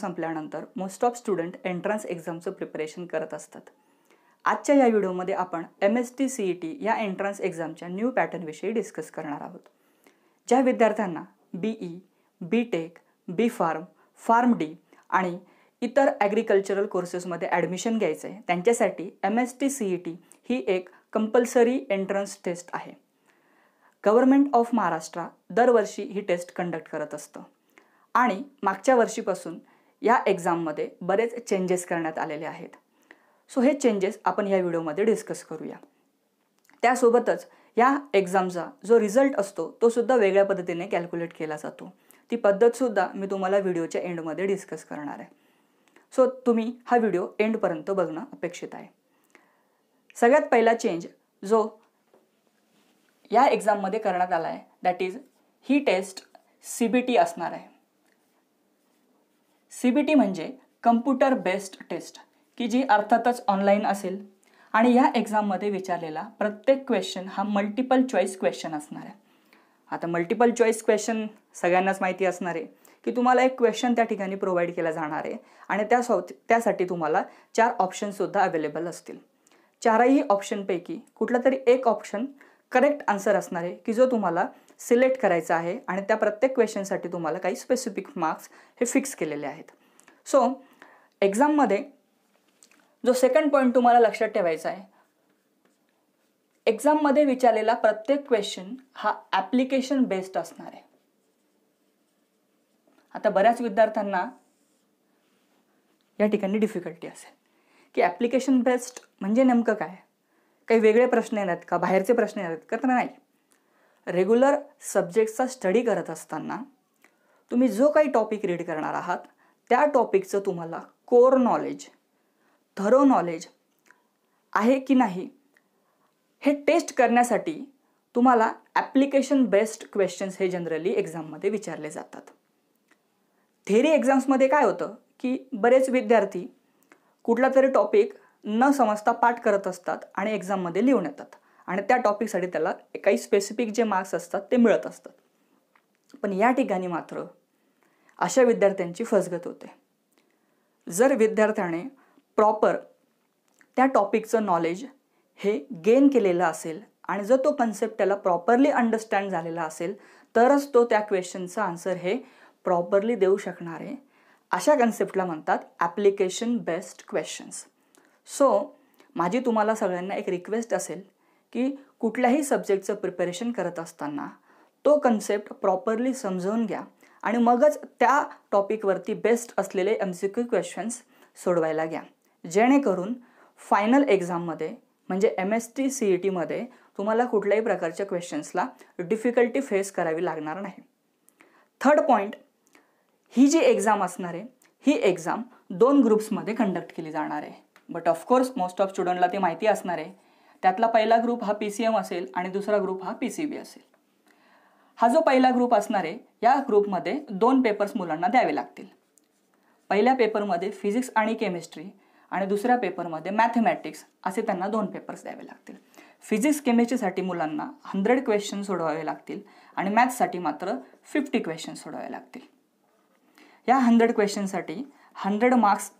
संपल्यानंतर most of student entrance एक्झामचं preparation करत असतात आजच्या या व्हिडिओमध्ये आपण M S T E T या एंट्रन्स एक्झामच्या न्यू पॅटर्नविषयी डिस्कस करणार आहोत ज्या विद्यार्थ्यांना BE B tech B pharm pharm D आणि इतर ॲग्रिकल्चरल कोर्सेसमध्ये ॲडमिशन घ्यायचं आहे त्यांच्यासाठी M S T E T ही एक कंपल्सरी एंट्रन्स टेस्ट आहे गव्हर्नमेंट ऑफ महाराष्ट्र दरवर्षी ही टेस्ट कंडक्ट करत असतं आणि मागच्या वर्षीपासून या एक्झाममध्ये बरेच चेंजेस करण्यात आलेले आहेत सो हे चेंजेस आपण या व्हिडिओमध्ये डिस्कस करूया त्यासोबतच या एक्झामचा जो रिझल्ट असतो तो सुद्धा वेगळ्या पद्धतीने कॅल्क्युलेट केला जातो ती पद्धतसुद्धा मी तुम्हाला व्हिडिओच्या एंडमध्ये डिस्कस करणार आहे सो तुम्ही हा व्हिडिओ एंडपर्यंत बघणं अपेक्षित आहे सगळ्यात पहिला चेंज जो या एक्झाममध्ये करण्यात आला आहे दॅट इज ही टेस्ट सी बी टी असणार आहे सी बी टी म्हणजे कम्प्युटर बेस्ड टेस्ट की जी अर्थातच ऑनलाईन असेल आणि या एक्झाममध्ये विचारलेला प्रत्येक क्वेश्चन हा मल्टिपल चॉईस क्वेश्चन असणार आहे आता मल्टिपल चॉईस क्वेश्चन सगळ्यांनाच माहिती असणार आहे की तुम्हाला एक क्वेश्चन त्या ठिकाणी प्रोव्हाइड केला जाणार आहे आणि त्या सौ त्यासाठी तुम्हाला चार ऑप्शनसुद्धा अवेलेबल असतील चारही ऑप्शनपैकी कुठला तरी एक ऑप्शन करेक्ट आन्सर असणार आहे की जो तुम्हाला सिलेक्ट करायचा आहे आणि त्या प्रत्येक क्वेश्चनसाठी तुम्हाला काही स्पेसिफिक मार्क्स हे फिक्स केलेले आहेत सो एक्झाममध्ये जो सेकंड पॉईंट तुम्हाला लक्षात ठेवायचा आहे एक्झाममध्ये विचारलेला प्रत्येक क्वेश्चन हा ॲप्लिकेशन बेस्ड असणार आहे आता बऱ्याच विद्यार्थ्यांना या ठिकाणी डिफिकल्टी असेल की ॲप्लिकेशन बेस्ड म्हणजे नेमकं काय काही वेगळे प्रश्न येणार का बाहेरचे प्रश्न येणार का तर नाही रेग्युलर सब्जेक्टचा स्टडी करत असताना तुम्ही जो काही टॉपिक रीड करणार आहात त्या टॉपिकचं तुम्हाला कोर नॉलेज थरो नॉलेज आहे की नाही हे टेस्ट करण्यासाठी तुम्हाला ॲप्लिकेशन बेस्ड क्वेश्चन्स हे जनरली एक्झाममध्ये विचारले जातात थेरी एक्झाम्समध्ये काय होतं की बरेच विद्यार्थी कुठला तरी टॉपिक न समजता पाठ करत असतात आणि एक्झाममध्ये लिहून येतात आणि त्या टॉपिकसाठी त्याला काही स्पेसिफिक जे मार्क्स असतात ते मिळत असतात पण या ठिकाणी मात्र अशा विद्यार्थ्यांची फसगत होते जर विद्यार्थ्याने प्रॉपर त्या टॉपिकचं नॉलेज हे गेन केलेलं असेल आणि जर तो कन्सेप्ट त्याला प्रॉपरली अंडरस्टँड झालेला असेल तरच तो त्या क्वेश्चनचं आन्सर हे प्रॉपरली देऊ शकणार आहे अशा कन्सेप्टला म्हणतात ॲप्लिकेशन बेस्ड क्वेश्चन्स सो माझी तुम्हाला सगळ्यांना एक रिक्वेस्ट असेल की कुठल्याही सब्जेक्टचं प्रिपरेशन करत असताना तो कन्सेप्ट प्रॉपरली समजवून घ्या आणि मगच त्या टॉपिकवरती बेस्ट असलेले एम सी क्यू क्वेश्चन्स सोडवायला घ्या जेणेकरून फायनल एक्झाममध्ये म्हणजे M S T C E e टीमध्ये तुम्हाला कुठल्याही प्रकारच्या क्वेश्चन्सला डिफिकल्टी फेस करावी लागणार नाही थर्ड पॉईंट ही जी एक्झाम असणार आहे ही एक्झाम दोन ग्रुप्समध्ये कंडक्ट केली जाणार आहे बट ऑफकोर्स मोस्ट ऑफ स्टुडंटला ती माहिती असणार आहे त्यातला पहिला ग्रुप हा पी सी एम असेल आणि दुसरा ग्रुप हा पी सी बी असेल हा जो पहिला ग्रुप असणार आहे या ग्रुपमध्ये दोन पेपर्स मुलांना द्यावे लागतील पहिल्या पेपरमध्ये फिजिक्स आणि केमिस्ट्री आणि दुसऱ्या पेपरमध्ये मॅथमॅटिक्स असे त्यांना दोन पेपर्स द्यावे लागतील फिजिक्स केमिस्ट्रीसाठी मुलांना हंड्रेड क्वेश्चन सोडवावे लागतील आणि मॅथ्ससाठी मात्र फिफ्टी क्वेश्चन सोडवावे लागतील या हंड्रेड क्वेश्चनसाठी हंड्रेड मार्क्स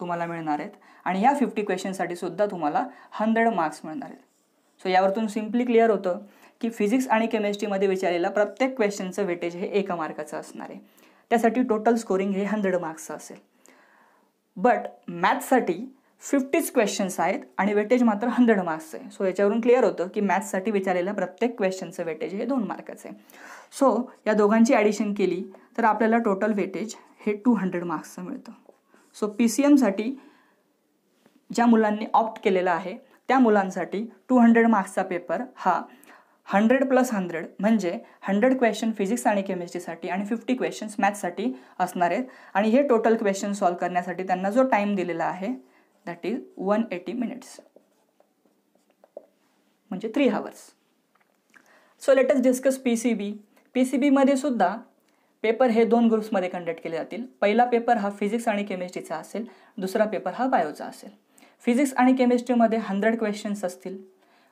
तुम्हाला मिळणार आहेत आणि ह्या फिफ्टी क्वेश्चनसाठी सुद्धा तुम्हाला हंड्रेड मार्क्स मिळणार आहेत सो यावरतून सिम्पली क्लिअर होतं की फिजिक्स आणि केमिस्ट्रीमध्ये विचारलेला प्रत्येक क्वेश्चनचं वेटेज हे एका मार्काचं असणार आहे त्यासाठी टोटल स्कोरिंग हे हंड्रेड मार्क्सचं असेल बट मॅथ्ससाठी फिफ्टीच क्वेश्चन्स आहेत आणि वेटेज मात्र हंड्रेड मार्क्सचं आहे सो याच्यावरून क्लिअर होतं की मॅथ्ससाठी विचारलेल्या प्रत्येक क्वेश्चनचं वेटेज हे दोन मार्काचं आहे सो या दोघांची ॲडिशन केली तर आपल्याला टोटल वेटेज हे टू हंड्रेड मार्क्सचं मिळतं सो पी सी एमसाठी ज्या मुलांनी ऑप्ट केलेला आहे त्या मुलांसाठी टू हंड्रेड मार्क्सचा पेपर हा हंड्रेड प्लस हंड्रेड म्हणजे हंड्रेड क्वेश्चन फिजिक्स आणि केमिस्ट्रीसाठी आणि फिफ्टी क्वेश्चन्स मॅथ्ससाठी असणार आहेत आणि हे टोटल क्वेश्चन सॉल्व्ह करण्यासाठी त्यांना जो टाईम दिलेला आहे that is one eighty minutes म्हणजे three hours so let's discuss P C B P C बीमध्ये सुद्धा पेपर हे दोन ग्रुप्समध्ये कंडक्ट केले जातील पहिला पेपर हा फिजिक्स आणि केमिस्ट्रीचा असेल दुसरा पेपर हा बायोचा असेल फिजिक्स आणि केमिस्ट्रीमध्ये हंड्रेड क्वेश्चन्स असतील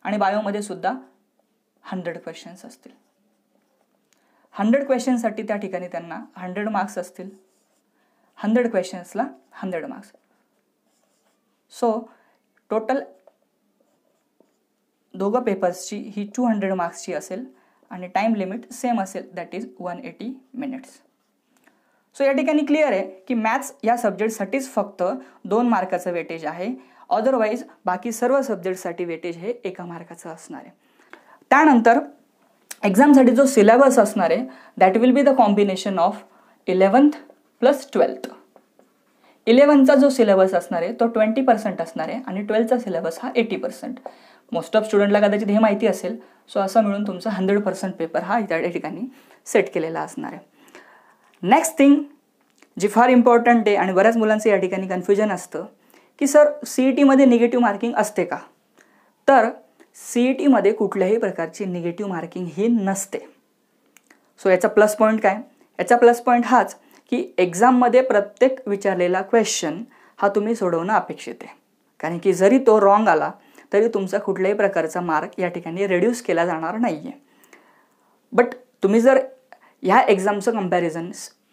आणि बायोमध्ये सुद्धा हंड्रेड क्वेश्चन्स असतील हंड्रेड क्वेश्चनसाठी त्या ठिकाणी त्यांना हंड्रेड मार्क्स असतील हंड्रेड क्वेश्चन्सला हंड्रेड मार्क्स सो टोटल दोघं पेपर्सची ही टू हंड्रेड मार्क्सची असेल आणि टाइम लिमिट सेम असेल that is one eighty minutes so या ठिकाणी क्लिअर आहे की मॅथ्स या सब्जेक्टसाठीच फक्त दोन मार्काचं वेटेज आहे अदरवाईज बाकी सर्व सब्जेक्टसाठी वेटेज हे एका मार्काचं असणार आहे त्यानंतर एक्झामसाठी जो सिलेबस असणार आहे that will be the combination of eleventh plus twelfth इलेवनचा जो सिलेबस असणार आहे तो ट्वेंटी पर्सेंट असणार आहे आणि ट्वेल्थचा सिलेबस हा एटी पर्सेंट मोस्ट ऑफ स्टुडंटला कदाचित हे माहिती असेल सो असं मिळून तुमचा हंड्रेड पर्सेंट पेपर हा त्या ठिकाणी सेट केलेला असणार आहे नेक्स्ट थिंग जी फार इम्पॉर्टंट आहे आणि बऱ्याच मुलांचं या ठिकाणी कन्फ्युजन असतं की सर सी ई टीमध्ये निगेटिव्ह मार्किंग असते का तर सी ई e टीमध्ये कुठल्याही प्रकारची निगेटिव्ह मार्किंग ही नसते सो याचा प्लस पॉईंट काय याचा प्लस पॉईंट हाच की एक्झाममध्ये प्रत्येक विचारलेला क्वेश्चन हा तुम्ही सोडवणं अपेक्षित आहे कारण की जरी तो रॉंग आला तरी तुमचा कुठल्याही प्रकारचा मार्क या ठिकाणी रेड्यूस केला जाणार नाही आहे बट तुम्ही जर ह्या एक्झामचं कम्पॅरिझन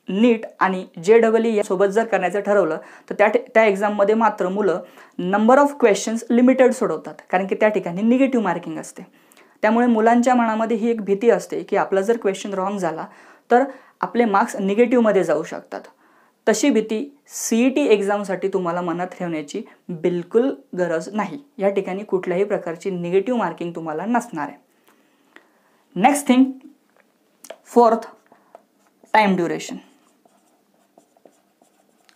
नीट आणि जे डबल ई यासोबत जर करायचं ठरवलं तर त्या त्या एक्झाममध्ये मात्र मुलं नंबर ऑफ क्वेश्चन्स लिमिटेड सोडवतात कारण की त्या ठिकाणी निगेटिव्ह मार्किंग असते त्यामुळे मुलांच्या मनामध्ये ही एक भीती असते की आपला जर क्वेश्चन रॉंग झाला तर आपले मार्क्स निगेटिव्हमध्ये जाऊ शकतात तशी भीती सी ई टी एक्झामसाठी तुम्हाला मनात ठेवण्याची बिलकुल गरज नाही या ठिकाणी कुठल्याही प्रकारची निगेटिव्ह मार्किंग तुम्हाला नसणार आहे next thing fourth time duration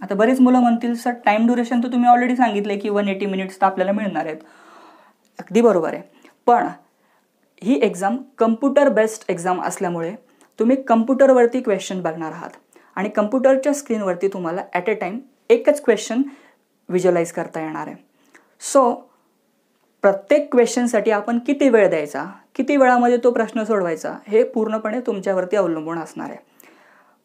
आता बरीच मुलं म्हणतील सर टाईम ड्युरेशन तर तुम्ही ऑलरेडी सांगितलं की वन एटी मिनिट्स तर आपल्याला मिळणार आहेत अगदी बरोबर आहे पण ही एक्झाम कम्प्युटर बेस्ड एक्झाम असल्यामुळे तुम्ही कम्प्युटरवरती क्वेश्चन बघणार आहात आणि कम्प्युटरच्या स्क्रीनवरती तुम्हाला ॲट अ टाईम एकच क्वेश्चन विज्युलाइज करता येणार आहे सो प्रत्येक क्वेश्चनसाठी आपण किती वेळ द्यायचा किती वेळामध्ये तो प्रश्न सोडवायचा हे पूर्णपणे तुमच्यावरती अवलंबून असणार आहे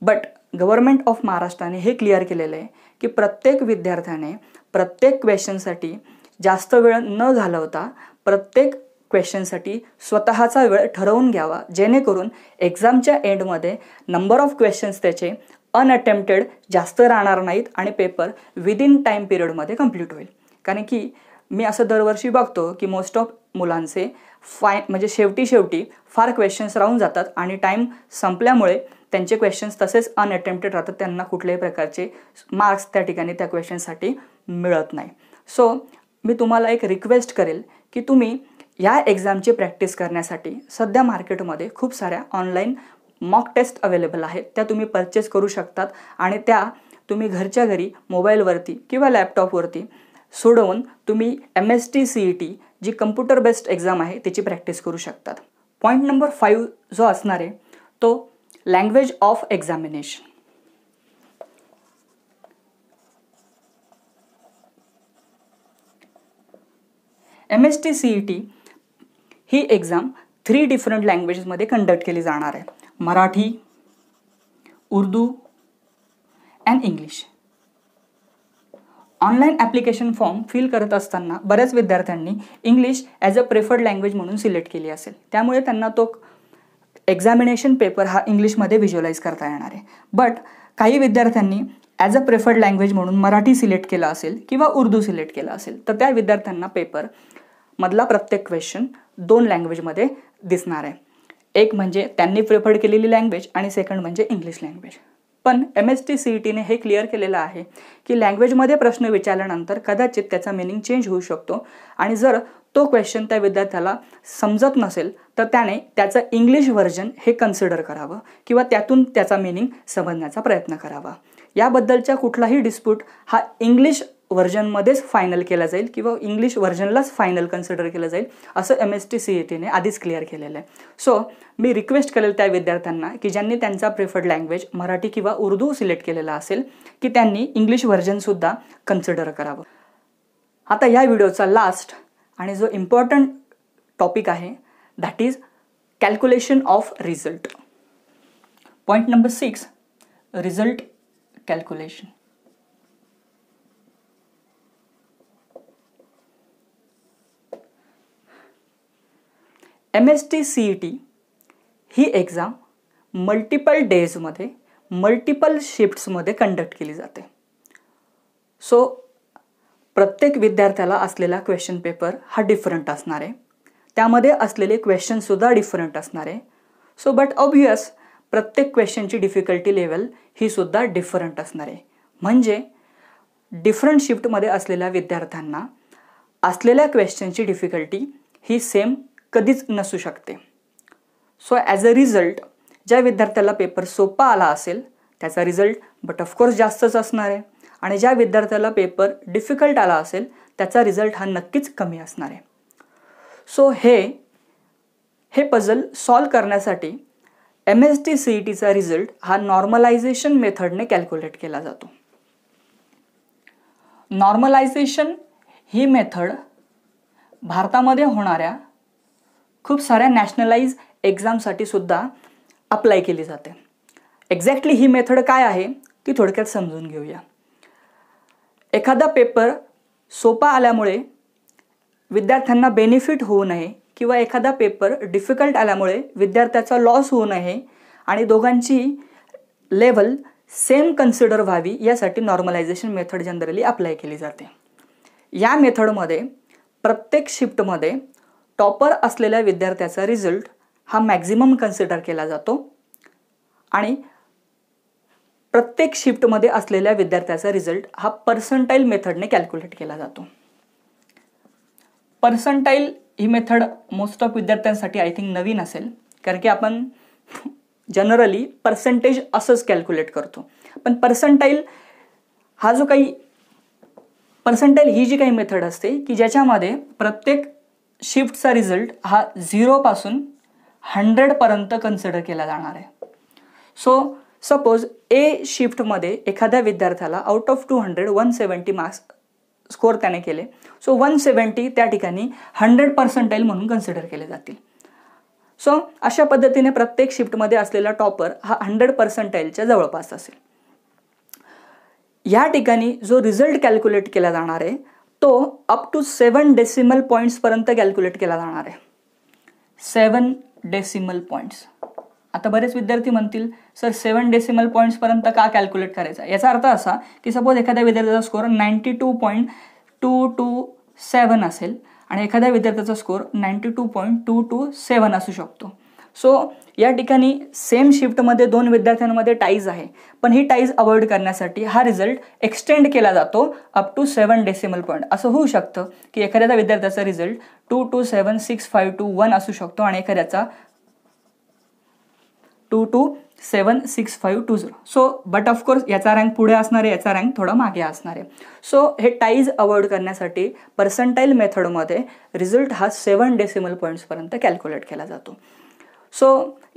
बट गव्हर्मेंट ऑफ महाराष्ट्राने हे क्लिअर केलेलं आहे की प्रत्येक विद्यार्थ्याने प्रत्येक क्वेश्चनसाठी जास्त वेळ न घालवता प्रत्येक क्वेश्चनसाठी स्वतःचा वेळ ठरवून घ्यावा जेणेकरून एक्झामच्या एंडमध्ये नंबर ऑफ क्वेश्चन्स त्याचे अनअटेम्प्टेड जास्त राहणार नाहीत आणि पेपर विदिन टाईम पिरियडमध्ये कम्प्लीट होईल कारण की मी असं दरवर्षी बघतो की मोस्ट ऑफ मुलांचे फाय म्हणजे शेवटी शेवटी फार क्वेश्चन्स राहून जातात आणि टाईम संपल्यामुळे त्यांचे क्वेश्चन्स तसेच अनअटेम्प्टेड राहतात त्यांना कुठल्याही प्रकारचे मार्क्स त्या ठिकाणी त्या क्वेश्चनसाठी मिळत नाही सो मी तुम्हाला एक रिक्वेस्ट करेल की तुम्ही या एक्झामची प्रॅक्टिस करण्यासाठी सध्या मार्केटमध्ये खूप साऱ्या ऑनलाईन मॉक टेस्ट अवेलेबल आहेत त्या तुम्ही परचेस करू शकतात आणि त्या तुम्ही घरच्या घरी मोबाईलवरती किंवा लॅपटॉपवरती सोडवून तुम्ही M S T C E T जी कम्प्युटर बेस्ड एक्झाम आहे त्याची प्रॅक्टिस करू शकतात पॉईंट नंबर फाईव्ह जो असणार आहे तो language of examination M S T C E T ही एक्झाम थ्री डिफरंट लँग्वेजेसमध्ये कंडक्ट केली जाणार आहे Marathi Urdu and English online application form fill करत असताना बऱ्याच विद्यार्थ्यांनी English as a preferred language म्हणून सिलेक्ट केली असेल त्यामुळे त्यांना तो एक्झामिनेशन पेपर हा इंग्लिशमध्ये व्हिज्युअलाइज करता येणार आहे बट काही विद्यार्थ्यांनी ॲज अ प्रेफर्ड लँग्वेज म्हणून मराठी सिलेक्ट केला असेल किंवा उर्दू सिलेक्ट केला असेल तर त्या विद्यार्थ्यांना पेपर मधला प्रत्येक क्वेश्चन दोन लँग्वेजमध्ये दिसणार आहे एक म्हणजे त्यांनी प्रेफर्ड केलेली लँग्वेज आणि सेकंड म्हणजे इंग्लिश लँग्वेज पण M S T C E टीने हे क्लिअर केलेलं आहे की लँग्वेजमध्ये प्रश्न विचारल्यानंतर कदाचित त्याचा मिनिंग चेंज होऊ शकतो आणि जर तो क्वेश्चन त्या विद्यार्थ्याला समजत नसेल तर त्याने त्याचं इंग्लिश व्हर्जन हे कन्सिडर करावं किंवा त्यातून त्याचा मिनिंग समजण्याचा प्रयत्न करावा याबद्दलचा कुठलाही डिस्प्यूट हा इंग्लिश व्हर्जनमध्येच फायनल केला जाईल किंवा इंग्लिश व्हर्जनलाच फायनल कन्सिडर केलं जाईल असं M S T C A टीने आधीच क्लिअर केलेलं आहे सो मी रिक्वेस्ट करेल त्या विद्यार्थ्यांना की ज्यांनी त्यांचा प्रेफर्ड लँग्वेज मराठी किंवा उर्दू सिलेक्ट केलेला असेल की त्यांनी इंग्लिश व्हर्जनसुद्धा कन्सिडर करावं आता या व्हिडिओचा लास्ट आणि जो इम्पॉर्टंट टॉपिक आहे that is calculation of result point number six result calculation M S T C E T ही एक्झाम मल्टिपल डेजमध्ये मल्टिपल शिफ्ट्समध्ये कंडक्ट केली जाते सो प्रत्येक विद्यार्थ्याला असलेला क्वेश्चन पेपर हा डिफरंट असणार आहे त्यामध्ये असलेले क्वेश्चनसुद्धा डिफरंट असणार आहे सो बट ऑब्वियस प्रत्येक क्वेश्चनची डिफिकल्टी लेवल ही सुद्धा डिफरंट असणार आहे म्हणजे डिफरंट शिफ्टमध्ये असलेल्या विद्यार्थ्यांना असलेल्या क्वेश्चनची डिफिकल्टी ही सेम कधीच नसू शकते सो ॲज अ रिझल्ट ज्या विद्यार्थ्याला पेपर सोपा आला असेल त्याचा रिझल्ट बट ऑफकोर्स जास्तच असणार आहे आणि ज्या विद्यार्थ्याला पेपर डिफिकल्ट आला असेल त्याचा रिझल्ट हा नक्कीच कमी असणार आहे सो हे हे पझल सॉल्व करण्यासाठी एम एस टी ई टीचा रिझल्ट हा नॉर्मलायझेशन मेथडने कॅल्क्युलेट केला जातो नॉर्मलायझेशन ही मेथड भारतामध्ये होणाऱ्या खूप साऱ्या नॅशनलाइज एक्झामसाठी सुद्धा अप्लाय केली जाते एक्झॅक्टली ही मेथड काय आहे ती थोडक्यात समजून घेऊया एखादा पेपर सोपा आल्यामुळे विद्यार्थ्यांना बेनिफिट होऊ नये किंवा एखादा पेपर डिफिकल्ट आल्यामुळे विद्यार्थ्याचा लॉस होऊ नये आणि दोघांची लेवल सेम कन्सिडर व्हावी यासाठी नॉर्मलायझेशन मेथड जनरली अप्लाय केली जाते या मेथडमध्ये प्रत्येक शिफ्टमध्ये टॉपर असलेल्या विद्यार्थ्याचा रिझल्ट हा मॅक्झिमम कन्सिडर केला जातो आणि प्रत्येक शिफ्टमध्ये असलेल्या विद्यार्थ्याचा रिझल्ट हा पर्संटाईल मेथडने कॅल्क्युलेट केला जातो पर्संटाईल ही मेथड मोस्ट ऑफ विद्यार्थ्यांसाठी आय थिंक नवीन असेल कारण की आपण जनरली पर्सेंटेज असंच कॅल्क्युलेट करतो पण पर्सन्टाईल हा जो काही पर्सेंटाईल ही जी काही मेथड असते की ज्याच्यामध्ये प्रत्येक शिफ्टचा रिझल्ट हा झिरोपासून हंड्रेडपर्यंत कन्सिडर केला जाणार आहे सो सपोज ए शिफ्टमध्ये एखाद्या विद्यार्थ्याला out of two hundred one seventy marks score त्याने केले सो वन सेवन्टी त्या ठिकाणी हंड्रेड पर्सेंटाईल म्हणून कन्सिडर केले जातील सो अशा पद्धतीने प्रत्येक शिफ्टमध्ये असलेला टॉपर हा हंड्रेड पर्सेंटाईलच्या जवळपास असेल या ठिकाणी जो रिझल्ट कॅल्क्युलेट केला जाणार आहे तो अप टू सेवन डेसिमल पॉईंट्सपर्यंत कॅल्क्युलेट केला जाणार आहे सेवन डेसिमल पॉईंट्स आता बरेच विद्यार्थी म्हणतील सर सेवन डेसिमल पॉईंट्सपर्यंत का कॅल्क्युलेट करायचा याचा अर्थ असा की सपोज एखाद्या विद्यार्थ्याचा score ninety two point two two seven असेल आणि एखाद्या विद्यार्थ्याचा score ninety two point two two seven असू शकतो सो या ठिकाणी सेम शिफ्ट मध्ये दोन विद्यार्थ्यांमध्ये टाईज आहे पण ही टाईज अवॉइड करण्यासाठी हा रिझल्ट एक्सटेंड केला जातो up to seven decimal point असं होऊ शकतं की एखाद्या विद्यार्थ्याचा result two two seven six five two one असू शकतो आणि एखाद्याचा two two seven six five two zero so but of course याचा रँक पुढे असणार आहे याचा रँक थोडा मागे असणार आहे सो हे टाईज अवॉइड करण्यासाठी मेथड मेथडमध्ये रिझल्ट हा सेवन डेसिमल पर्यंत कॅल्क्युलेट केला जातो सो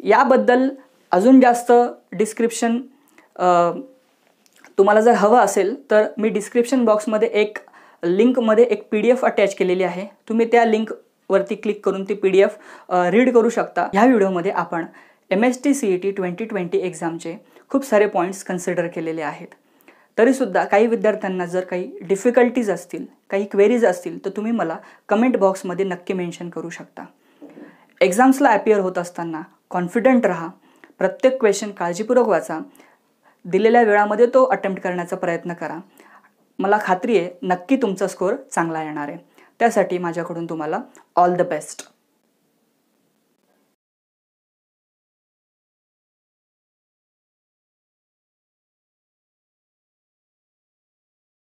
याबद्दल अजून जास्त डिस्क्रिप्शन तुम्हाला जर हवं असेल तर मी डिस्क्रिप्शन बॉक्समध्ये एक लिंकमध्ये एक पी डी एफ अटॅच केलेली आहे तुम्ही त्या लिंकवरती क्लिक करून ती पी डी एफ रीड करू शकता ह्या व्हिडिओमध्ये आपण M S T E T twenty twenty एक्झामचे खूप सारे पॉईंट्स कन्सिडर केलेले आहेत तरीसुद्धा काही विद्यार्थ्यांना जर काही डिफिकल्टीज असतील काही क्वेरीज असतील तर तुम्ही मला कमेंट बॉक्समध्ये नक्की मेन्शन करू शकता एक्झाम्सला ॲपियर होत असताना कॉन्फिडंट राहा प्रत्येक क्वेश्चन काळजीपूर्वक वाचा दिलेल्या वेळामध्ये तो अटेम्प्ट करण्याचा प्रयत्न करा मला खात्री आहे नक्की तुमचा स्कोर चांगला येणार आहे त्यासाठी माझ्याकडून तुम्हाला ऑल द बेस्ट